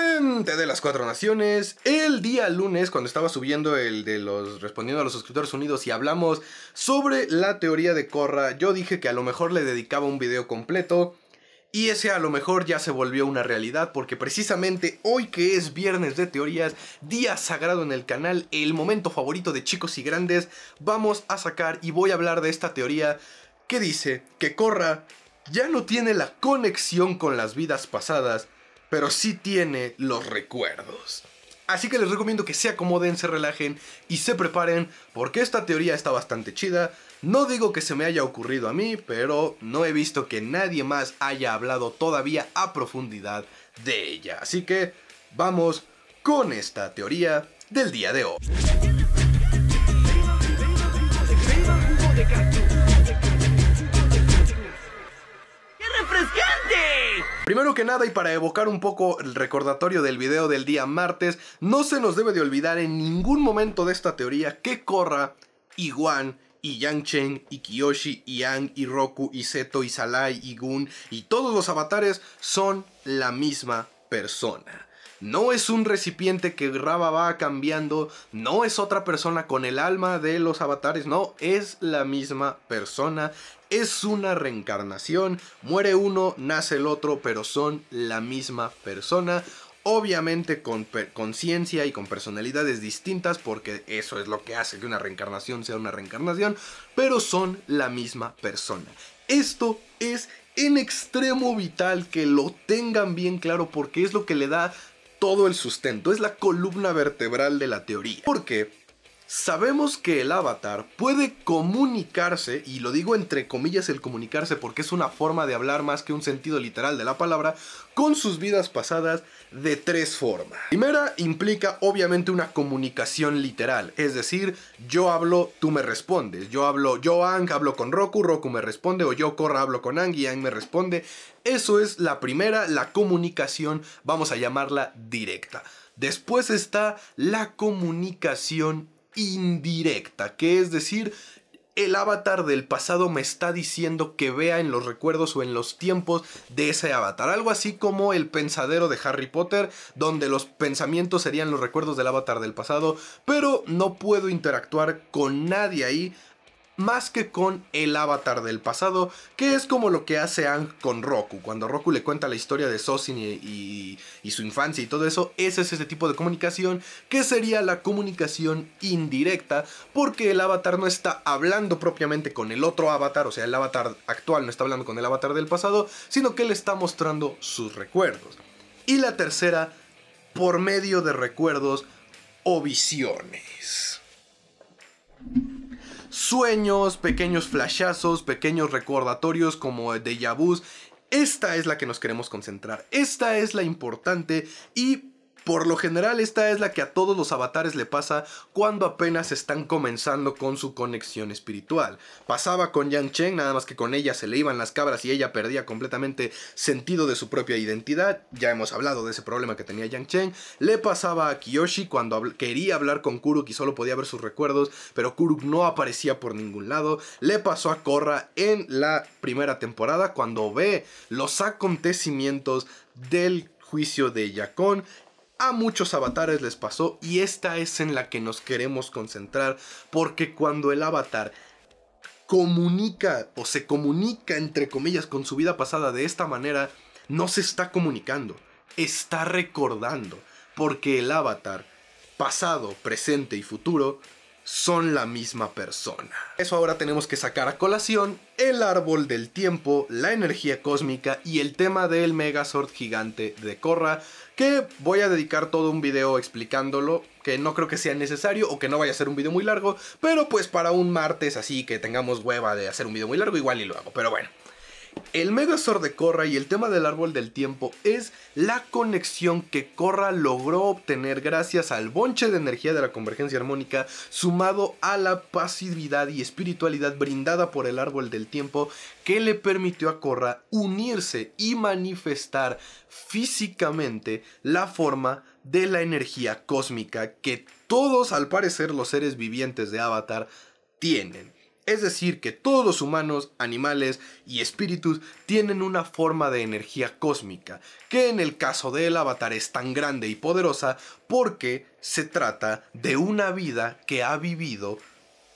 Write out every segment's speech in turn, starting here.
de las cuatro naciones, el día lunes cuando estaba subiendo el de los respondiendo a los suscriptores unidos y hablamos sobre la teoría de Corra, yo dije que a lo mejor le dedicaba un video completo y ese a lo mejor ya se volvió una realidad porque precisamente hoy que es viernes de teorías, día sagrado en el canal, el momento favorito de chicos y grandes, vamos a sacar y voy a hablar de esta teoría que dice que Corra ya no tiene la conexión con las vidas pasadas pero sí tiene los recuerdos. Así que les recomiendo que se acomoden, se relajen y se preparen porque esta teoría está bastante chida. No digo que se me haya ocurrido a mí, pero no he visto que nadie más haya hablado todavía a profundidad de ella. Así que vamos con esta teoría del día de hoy. ¡Qué refrescante! Primero que nada y para evocar un poco el recordatorio del video del día martes, no se nos debe de olvidar en ningún momento de esta teoría que Korra, Iguan y Yangchen y Kiyoshi y Yang y Roku y Seto y Salai y Gun y todos los avatares son la misma persona no es un recipiente que Raba va cambiando, no es otra persona con el alma de los avatares, no, es la misma persona, es una reencarnación, muere uno, nace el otro, pero son la misma persona. Obviamente con conciencia y con personalidades distintas, porque eso es lo que hace que una reencarnación sea una reencarnación, pero son la misma persona. Esto es en extremo vital que lo tengan bien claro porque es lo que le da todo el sustento, es la columna vertebral de la teoría. Porque sabemos que el avatar puede comunicarse, y lo digo entre comillas el comunicarse porque es una forma de hablar más que un sentido literal de la palabra, con sus vidas pasadas de tres formas. primera implica obviamente una comunicación literal, es decir, yo hablo, tú me respondes, yo hablo, yo Ang hablo con Roku, Roku me responde, o yo corra hablo con Ang y Ang me responde. Eso es la primera, la comunicación, vamos a llamarla directa. Después está la comunicación indirecta, que es decir, el avatar del pasado me está diciendo que vea en los recuerdos o en los tiempos de ese avatar. Algo así como el pensadero de Harry Potter, donde los pensamientos serían los recuerdos del avatar del pasado, pero no puedo interactuar con nadie ahí más que con el avatar del pasado, que es como lo que hace Ang con Roku. Cuando Roku le cuenta la historia de Sosin y, y su infancia y todo eso, ese es ese tipo de comunicación que sería la comunicación indirecta, porque el avatar no está hablando propiamente con el otro avatar, o sea, el avatar actual no está hablando con el avatar del pasado, sino que le está mostrando sus recuerdos. Y la tercera, por medio de recuerdos o visiones sueños, pequeños flashazos, pequeños recordatorios como de vu. Esta es la que nos queremos concentrar, esta es la importante y por lo general esta es la que a todos los avatares le pasa cuando apenas están comenzando con su conexión espiritual. Pasaba con Yang Cheng, nada más que con ella se le iban las cabras y ella perdía completamente sentido de su propia identidad. Ya hemos hablado de ese problema que tenía Yang Cheng. Le pasaba a Kiyoshi cuando quería hablar con Kuruk y solo podía ver sus recuerdos, pero Kuruk no aparecía por ningún lado. Le pasó a Korra en la primera temporada cuando ve los acontecimientos del juicio de Yakon. A muchos avatares les pasó y esta es en la que nos queremos concentrar porque cuando el avatar comunica o se comunica entre comillas con su vida pasada de esta manera, no se está comunicando, está recordando porque el avatar pasado, presente y futuro son la misma persona. Eso ahora tenemos que sacar a colación el árbol del tiempo, la energía cósmica y el tema del Megazord gigante de Korra que voy a dedicar todo un video explicándolo, que no creo que sea necesario o que no vaya a ser un video muy largo, pero pues para un martes así que tengamos hueva de hacer un video muy largo igual y lo hago, pero bueno. El Megazord de Korra y el tema del árbol del tiempo es la conexión que Korra logró obtener gracias al bonche de energía de la convergencia armónica, sumado a la pasividad y espiritualidad brindada por el árbol del tiempo, que le permitió a Korra unirse y manifestar físicamente la forma de la energía cósmica que todos, al parecer, los seres vivientes de Avatar tienen. Es decir, que todos los humanos, animales y espíritus tienen una forma de energía cósmica, que en el caso del avatar es tan grande y poderosa porque se trata de una vida que ha vivido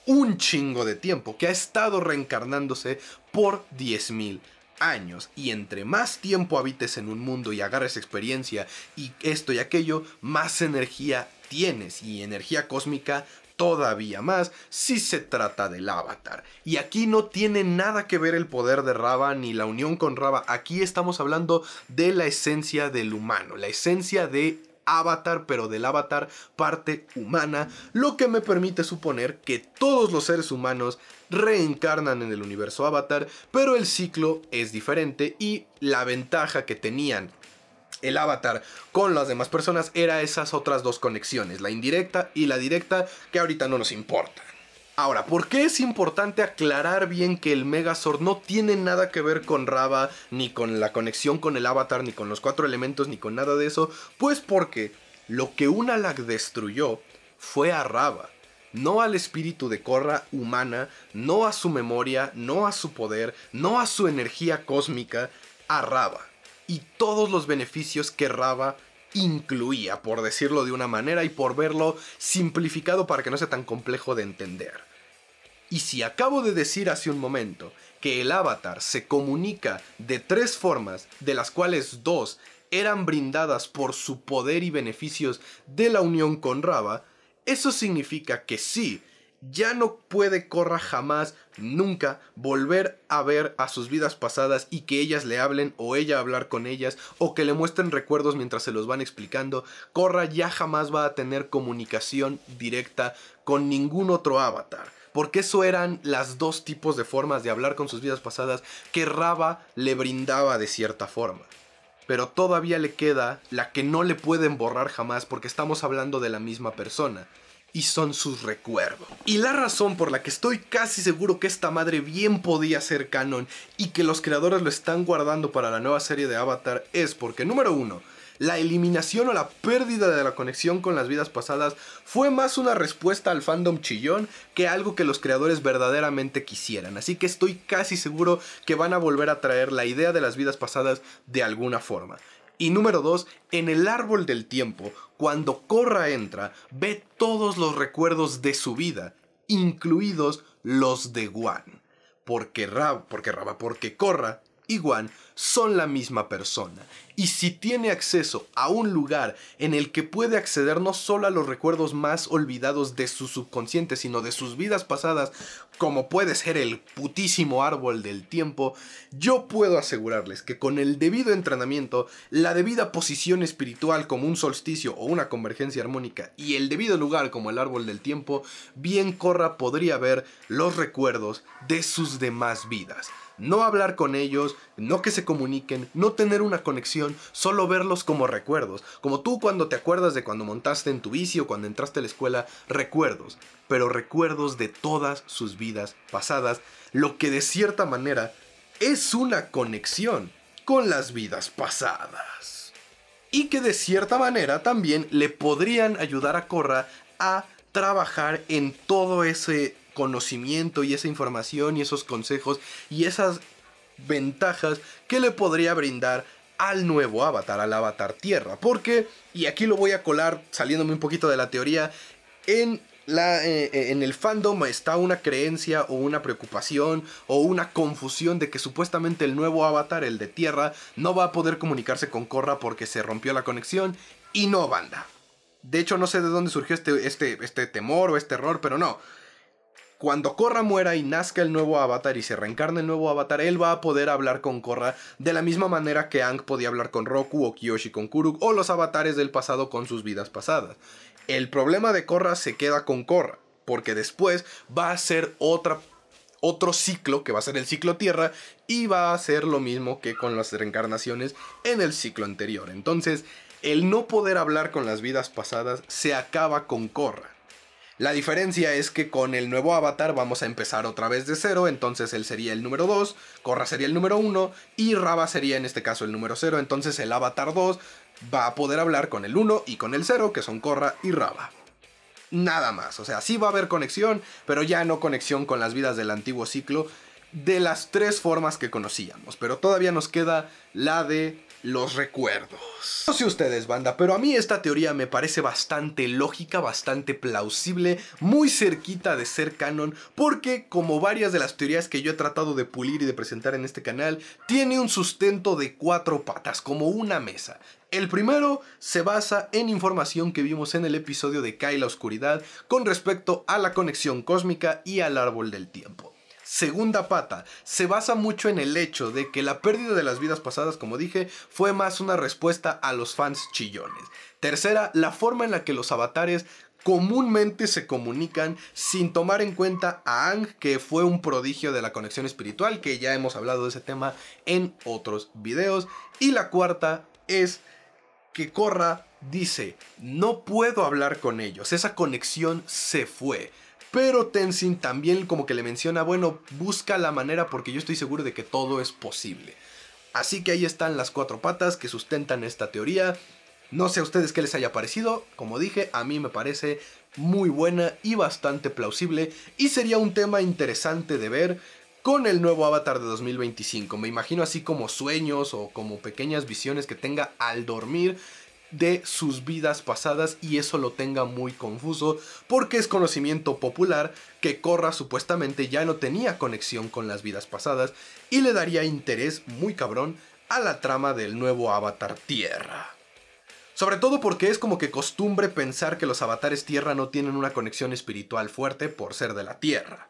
un chingo de tiempo, que ha estado reencarnándose por 10.000 años. Y entre más tiempo habites en un mundo y agarres experiencia y esto y aquello, más energía tienes. Y energía cósmica todavía más si se trata del avatar. Y aquí no tiene nada que ver el poder de Raba ni la unión con Raba. Aquí estamos hablando de la esencia del humano, la esencia de Avatar, pero del Avatar parte humana, lo que me permite suponer que todos los seres humanos reencarnan en el universo Avatar, pero el ciclo es diferente y la ventaja que tenían el avatar con las demás personas era esas otras dos conexiones, la indirecta y la directa, que ahorita no nos importa. Ahora, ¿por qué es importante aclarar bien que el Megazord no tiene nada que ver con Raba, ni con la conexión con el avatar, ni con los cuatro elementos, ni con nada de eso? Pues porque lo que Unalak destruyó fue a Raba no al espíritu de Korra humana, no a su memoria, no a su poder, no a su energía cósmica, a Raba y todos los beneficios que Raba incluía, por decirlo de una manera y por verlo simplificado para que no sea tan complejo de entender. Y si acabo de decir hace un momento que el avatar se comunica de tres formas, de las cuales dos eran brindadas por su poder y beneficios de la unión con Raba, eso significa que sí, ya no puede Corra jamás, nunca, volver a ver a sus vidas pasadas y que ellas le hablen o ella hablar con ellas o que le muestren recuerdos mientras se los van explicando. Corra ya jamás va a tener comunicación directa con ningún otro avatar. Porque eso eran las dos tipos de formas de hablar con sus vidas pasadas que Raba le brindaba de cierta forma pero todavía le queda la que no le pueden borrar jamás porque estamos hablando de la misma persona y son sus recuerdos. Y la razón por la que estoy casi seguro que esta madre bien podía ser canon y que los creadores lo están guardando para la nueva serie de Avatar es porque, número uno, la eliminación o la pérdida de la conexión con las vidas pasadas fue más una respuesta al fandom chillón que algo que los creadores verdaderamente quisieran. Así que estoy casi seguro que van a volver a traer la idea de las vidas pasadas de alguna forma. Y número dos, en el árbol del tiempo, cuando Corra entra, ve todos los recuerdos de su vida, incluidos los de Wan. Porque Rab, porque Raba, porque Corra y Juan son la misma persona. Y si tiene acceso a un lugar en el que puede acceder no solo a los recuerdos más olvidados de su subconsciente, sino de sus vidas pasadas, como puede ser el putísimo árbol del tiempo, yo puedo asegurarles que con el debido entrenamiento, la debida posición espiritual como un solsticio o una convergencia armónica y el debido lugar como el árbol del tiempo, bien Corra podría ver los recuerdos de sus demás vidas no hablar con ellos, no que se comuniquen, no tener una conexión, solo verlos como recuerdos, como tú cuando te acuerdas de cuando montaste en tu bici o cuando entraste a la escuela, recuerdos, pero recuerdos de todas sus vidas pasadas, lo que de cierta manera es una conexión con las vidas pasadas. Y que de cierta manera también le podrían ayudar a Corra a trabajar en todo ese conocimiento y esa información y esos consejos y esas ventajas que le podría brindar al nuevo avatar, al avatar tierra. Porque, y aquí lo voy a colar saliéndome un poquito de la teoría, en, la, eh, en el fandom está una creencia o una preocupación o una confusión de que supuestamente el nuevo avatar, el de tierra, no va a poder comunicarse con Korra porque se rompió la conexión y no banda. De hecho, no sé de dónde surgió este, este, este temor o este error, pero no cuando Korra muera y nazca el nuevo avatar y se reencarne el nuevo avatar, él va a poder hablar con Korra de la misma manera que Ang podía hablar con Roku o Kyoshi con Kuruk o los avatares del pasado con sus vidas pasadas. El problema de Korra se queda con Korra, porque después va a ser otra, otro ciclo que va a ser el ciclo Tierra y va a ser lo mismo que con las reencarnaciones en el ciclo anterior. Entonces, el no poder hablar con las vidas pasadas se acaba con Korra. La diferencia es que con el nuevo avatar vamos a empezar otra vez de cero, entonces él sería el número 2, Corra sería el número 1 y Raba sería en este caso el número 0, entonces el avatar 2 va a poder hablar con el 1 y con el 0, que son Corra y Raba. Nada más, o sea, sí va a haber conexión, pero ya no conexión con las vidas del antiguo ciclo de las tres formas que conocíamos, pero todavía nos queda la de los recuerdos. No sé ustedes, banda, pero a mí esta teoría me parece bastante lógica, bastante plausible, muy cerquita de ser canon, porque como varias de las teorías que yo he tratado de pulir y de presentar en este canal, tiene un sustento de cuatro patas, como una mesa. El primero se basa en información que vimos en el episodio de Kai la Oscuridad con respecto a la conexión cósmica y al árbol del tiempo. Segunda pata, se basa mucho en el hecho de que la pérdida de las vidas pasadas, como dije, fue más una respuesta a los fans chillones. Tercera, la forma en la que los avatares comúnmente se comunican sin tomar en cuenta a Ang, que fue un prodigio de la conexión espiritual, que ya hemos hablado de ese tema en otros videos. Y la cuarta es que Korra dice, no puedo hablar con ellos, esa conexión se fue. Pero Tenzin también como que le menciona, bueno, busca la manera porque yo estoy seguro de que todo es posible. Así que ahí están las cuatro patas que sustentan esta teoría. No sé a ustedes qué les haya parecido, como dije, a mí me parece muy buena y bastante plausible y sería un tema interesante de ver con el nuevo avatar de 2025. Me imagino así como sueños o como pequeñas visiones que tenga al dormir de sus vidas pasadas y eso lo tenga muy confuso porque es conocimiento popular que Corra supuestamente ya no tenía conexión con las vidas pasadas y le daría interés muy cabrón a la trama del nuevo avatar Tierra. Sobre todo porque es como que costumbre pensar que los avatares Tierra no tienen una conexión espiritual fuerte por ser de la Tierra.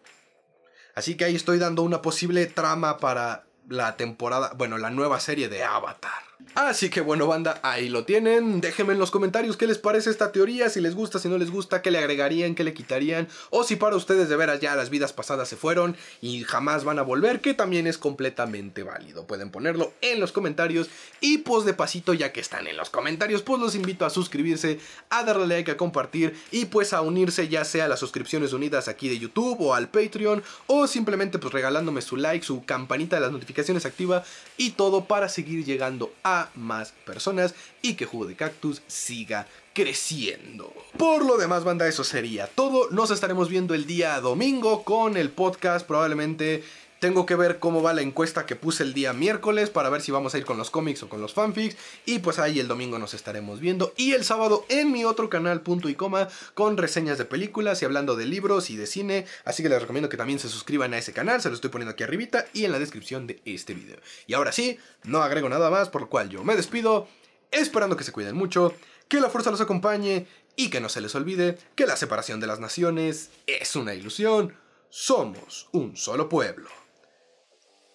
Así que ahí estoy dando una posible trama para la temporada, bueno, la nueva serie de Avatar. Así que bueno banda, ahí lo tienen, déjenme en los comentarios qué les parece esta teoría, si les gusta, si no les gusta, qué le agregarían, qué le quitarían, o si para ustedes de veras ya las vidas pasadas se fueron y jamás van a volver, que también es completamente válido, pueden ponerlo en los comentarios y pues de pasito ya que están en los comentarios, pues los invito a suscribirse, a darle like, a compartir y pues a unirse ya sea a las suscripciones unidas aquí de YouTube o al Patreon o simplemente pues regalándome su like, su campanita de las notificaciones activa y todo para seguir llegando a más personas y que Jugo de Cactus siga creciendo. Por lo demás, banda, eso sería todo. Nos estaremos viendo el día domingo con el podcast probablemente tengo que ver cómo va la encuesta que puse el día miércoles para ver si vamos a ir con los cómics o con los fanfics. Y pues ahí el domingo nos estaremos viendo. Y el sábado en mi otro canal, punto y coma, con reseñas de películas y hablando de libros y de cine. Así que les recomiendo que también se suscriban a ese canal. Se lo estoy poniendo aquí arribita y en la descripción de este video. Y ahora sí, no agrego nada más, por lo cual yo me despido. Esperando que se cuiden mucho, que la fuerza los acompañe y que no se les olvide que la separación de las naciones es una ilusión. Somos un solo pueblo.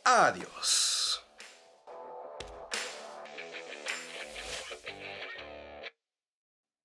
Adiós.